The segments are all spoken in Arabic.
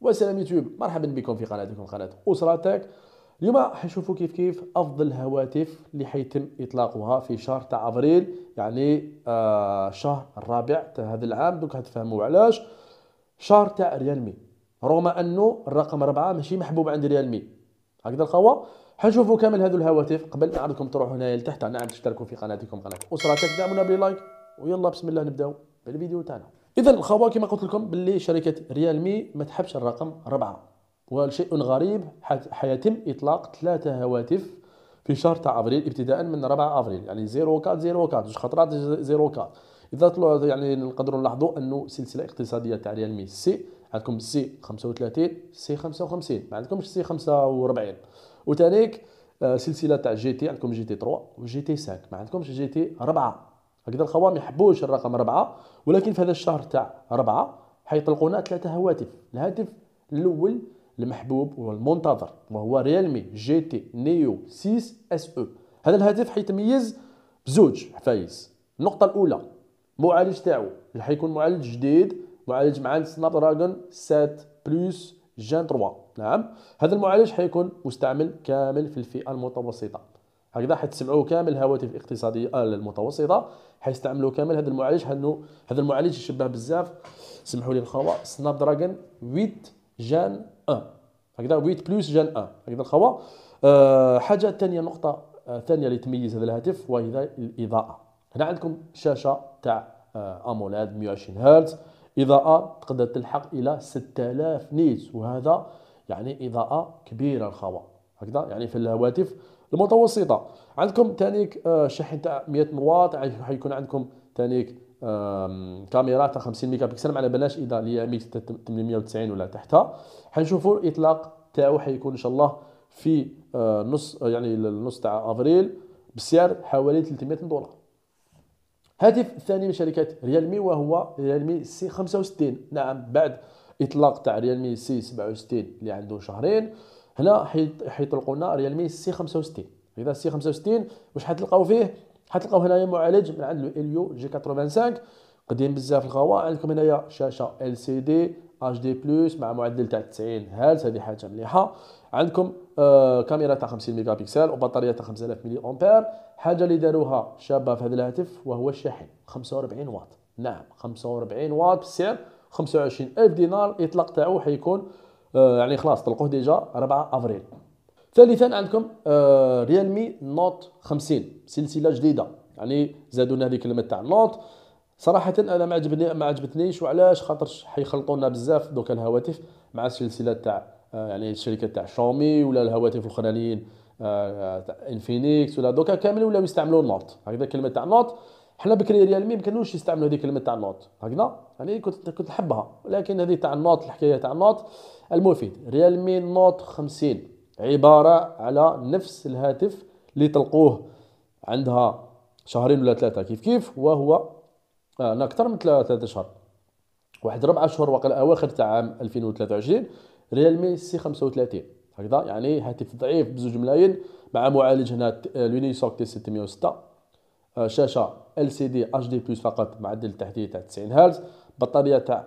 وسلام يوتيوب مرحبا بكم في قناتكم قناه اسره تاك اليوم حنشوفوا كيف كيف افضل الهواتف اللي حيتم اطلاقها في شهر تاع افريل يعني آه شهر الرابع تاع هذا العام دوك حتفهموا علاش شهر تاع ريالمي رغم انه الرقم أربعة ماشي محبوب عند ريالمي هكذا القوه حنشوفوا كامل هذو الهواتف قبل ما عندكم تروحوا هنايا لتحت نعم تشتركوا في قناتكم قناه اسره تاك دعمونا بلايك ويلا بسم الله نبداو بالفيديو تاعنا اذا الخوان كما قلت لكم باللي شركه ريالمي ما تحبش الرقم ربعه والشيء غريب حيتم اطلاق ثلاثه هواتف في شهر تاع ابريل ابتداء من 4 ابريل يعني 04 04 جوج خطرات 04 اذا طلعوا يعني نقدروا نلاحظوا انه سلسله اقتصاديه تاع ريالمي سي عندكم سي 35 سي 55 ما عندكمش سي 45 وتانيك آه، سلسله تاع جي تي عندكم جي تي 3 وجي تي 5 ما عندكمش جي تي 4 هكذا الخوان ما يحبوش الرقم ربعة ولكن في هذا الشهر تاع ربعة حيطلقونا ثلاثة هواتف الهاتف الأول المحبوب والمنتظر وهو ريالمي جي تي نيو 6 اس او هذا الهاتف حيتميز بزوج حفايز النقطة الأولى معالج تاعو اللي حيكون معالج جديد معالج مع سناب دراجون 7 بلس جان 3 نعم هذا المعالج حيكون مستعمل كامل في الفئة المتوسطة هكذا حتسمعوا كامل الهواتف الاقتصاديه آه، المتوسطه حيستعملوا كامل هذا المعالج حنو هذا المعالج يشبه بزاف سمحوا لي الخوا سناب دراجون 8 جان 1 هكذا 8 بلس جان 1 هكذا الخوا آه حاجه ثانيه نقطه ثانيه آه، اللي تميز هذا الهاتف وهي الاضاءه هنا عندكم شاشه تاع آه، اموليد 120 هرتز اضاءه تقدر تلحق الى 6000 نيت وهذا يعني اضاءه كبيره الخوا هكذا يعني في الهواتف المتوسطه عندكم تانيك آه، شحن تاع 100 واط يعني حيكون عندكم تانيك كاميرا تاع 50 ميجا بكسل ما على بالناش اذا اللي هي 890 ولا تحتها حنشوفوا الاطلاق تاعو حيكون ان شاء الله في آه، نص آه، يعني النص تاع افريل بسعر حوالي 300 دولار هاتف الثاني من شركه ريالمي وهو ريالمي سي 65 نعم بعد اطلاق تاع ريالمي سي 67 اللي عنده شهرين هنا حيطلقوا لنا ريال مي سي 65 اذا سي 65 واش حتلقاو فيه حتلقاو هنايا معالج من عند اليو جي 85 قديم بزاف الخوا عندكم هنايا شاشه ال سي دي اتش دي بلس مع معدل تاع 90 هرتز هذه حاجه مليحه عندكم آه كاميرا تاع 50 ميجا بكسل وبطاريه تاع 5000 ملي امبير حاجه اللي داروها شابه في هذا الهاتف وهو الشاحن 45 واط نعم 45 واط بسعر 25000 دينار الاطلاق تاعو حيكون آه، يعني خلاص طلقوه ديجا 4 افريل ثالثا عندكم ريالمي نوت 50 سلسله جديده يعني زادونا هذه الكلمه تاع نوت صراحه انا ما عجبني ما عجبتنيش وعلاش خاطر حيخلطونا بزاف دوك الهواتف مع السلسله تاع آه، يعني الشركه تاع شاومي ولا الهواتف الاخرانيين انفينيكس آه، ولا دوكا كامل ولاو يستعملوا النوت هكذا كلمه تاع نوت حنا بكري ريال مي كانوش يستعملوا هذه الكلمه تاع النوت هكذا يعني كنت كنت نحبها ولكن هذه تاع النوت الحكايه تاع النوت المفيد ريال مي نوت 50 عباره على نفس الهاتف اللي طلقوه عندها شهرين ولا ثلاثه كيف كيف وهو آه، انا اكثر من ثلاثه اشهر واحد ربع اشهر وقال اواخر تاع عام 2023 ريال مي سي 35 هكذا يعني هاتف ضعيف بزوج ملايين مع معالج هنا سوك تي 606 شاشه دي بلس فقط معدل التحديث تاع 90 هرتز بطاريه تاع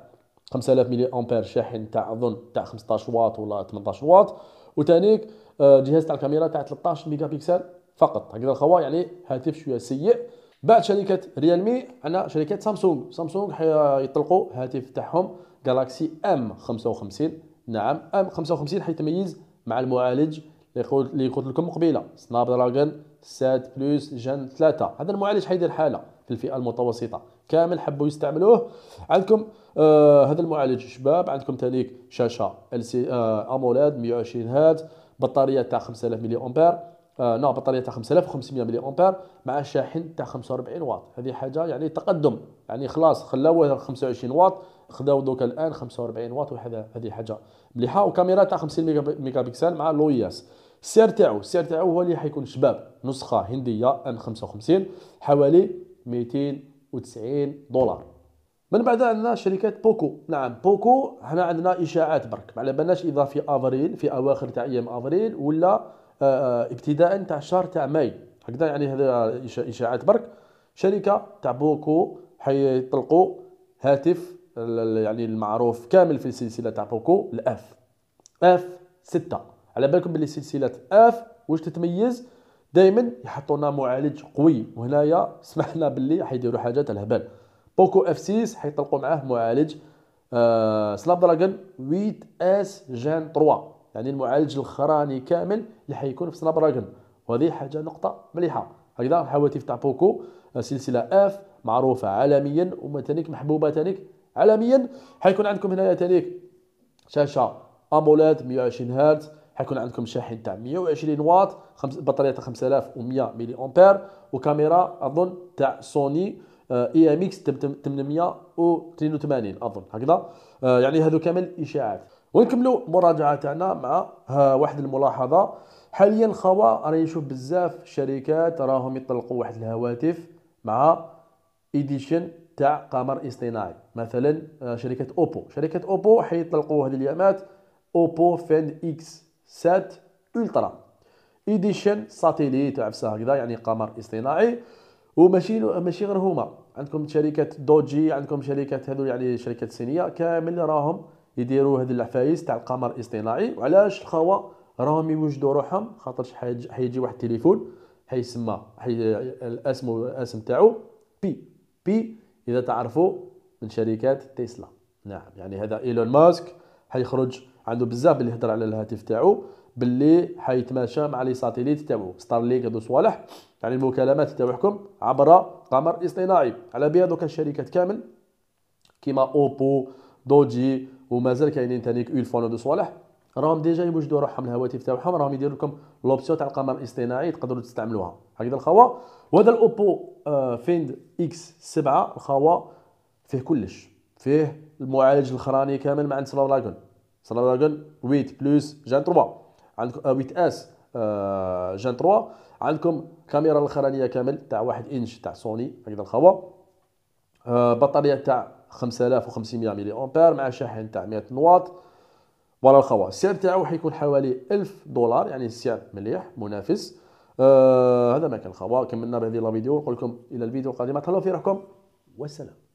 5000 ملي امبير شاحن تاع اظن تاع 15 واط ولا 18 واط وثانيك آه، جهاز تاع الكاميرا تاع 13 ميجا بكسل فقط هكذا الخوا يعني هاتف شويه سيء بعد شركه ريالمي عندنا شركه سامسونج سامسونج حيطلقوا هاتف تاعهم جالاكسي ام 55 نعم ام 55 حيتميز مع المعالج اللي قلت لكم قبيله سناب دراجون 7 بلس جن 3 هذا المعالج حيدير حاله في الفئه المتوسطه كامل حبوا يستعملوه عندكم آه هذا المعالج شباب عندكم تانيك شاشه ال سي آه امولاد 120 هرتز بطاريه تاع 5000 ملي امبير آه نو نعم، بطاريه تاع 5500 ملي امبير مع شاحن تاع 45 واط هذه حاجه يعني تقدم يعني خلاص خلاوه 25 واط خداو دوكا الان 45 واط وهذا هذه حاجه مليحه وكاميرا تاع 50 ميجا بكسل مع لوياس السعر تاعو السعر تاعو هو اللي حيكون شباب نسخه هنديه ام 55 حوالي 290 دولار من بعد عندنا شركه بوكو نعم بوكو هنا عندنا اشاعات برك ما على بالناش اذا في افريل في اواخر تاع ايام افريل ولا آه، آه، ابتداء تاع شهر تاع ماي هكذا يعني هذا اشاعات برك شركه تاع بوكو حيطلقوا هاتف يعني المعروف كامل في السلسله تاع بوكو الاف اف 6 على بالكم باللي سلسله اف واش تتميز دائما يحطونا لنا معالج قوي وهنايا سمح لنا باللي حيديروا حاجه تاع الهبال بوكو اف 6 حيطلقوا معاه معالج آه سناب دراجون 8 اس جان 3 يعني المعالج الخراني كامل اللي حيكون في سناب دراجون وهذه حاجه نقطه مليحه هكذا الهواتف تاع بوكو آه، سلسله اف معروفه عالميا تانيك محبوبه تانيك عالميا حيكون عندكم هنايا تانيك شاشه امولاد 120 هرتز حيكون عندكم شاحن تاع 120 واط خمس بطاريه تاع 5100 ملي امبير وكاميرا اظن تاع سوني اي ام اكس 882 اظن هكذا آه، يعني هذو كامل اشاعات ونكملوا مراجعه تاعنا مع آه، واحد الملاحظه حاليا خوا راني نشوف بزاف شركات راهم يطلقوا واحد الهواتف مع ايديشن تاع قمر اصطناعي مثلا آه، شركه اوبو شركه اوبو حيطلقوا هذه الايامات اوبو فين اكس سات الترا ايديشن ساتيليت عفسه هكذا يعني قمر اصطناعي وماشي ماشي غير هما عندكم شركه دوجي عندكم شركات هذو يعني شركه صينيه كامل راهم يديروا هذه العفايس تاع القمر الاصطناعي وعلاش الخوا راهم يوجدوا روحهم خاطر حيجي واحد التليفون حيسمى حي الاسم الاسم تاعو بي بي اذا تعرفوا من شركات تيسلا نعم يعني هذا ايلون ماسك حيخرج عنده بزاف اللي هضر على الهاتف تاعو باللي حيتماشى مع لي ساتيليت تاعو ستار ليغ هادو صوالح يعني المكالمات تاعكم عبر قمر اصطناعي على بها دوك الشركات كامل كيما اوبو دوجي ومازال كاينين تانيك فون دو صوالح راهم ديجا يوجدوا روحهم الهواتف تاعهم راهم يديروا لكم لوبسيون تاع القمر الاصطناعي تقدروا تستعملوها هكذا الخوا وهذا الاوبو فيند اكس 7 الخوا فيه كلش فيه المعالج الخراني كامل مع عند 8 بلس جان 3 عندكم 8 اس جان 3 عندكم كاميرا الاخرانيه كامل تاع 1 انش تاع سوني هكذا الخوا آه، بطاريه تاع 5500 ملي امبير مع شاحن تاع 100 واط فوالا الخوا السعر تاعو حيكون حوالي 1000 دولار يعني السعر مليح منافس آه هذا ما كان الخوا كملنا بهذه لا فيديو نقول لكم الى الفيديو القادمه تهلاو في روحكم والسلام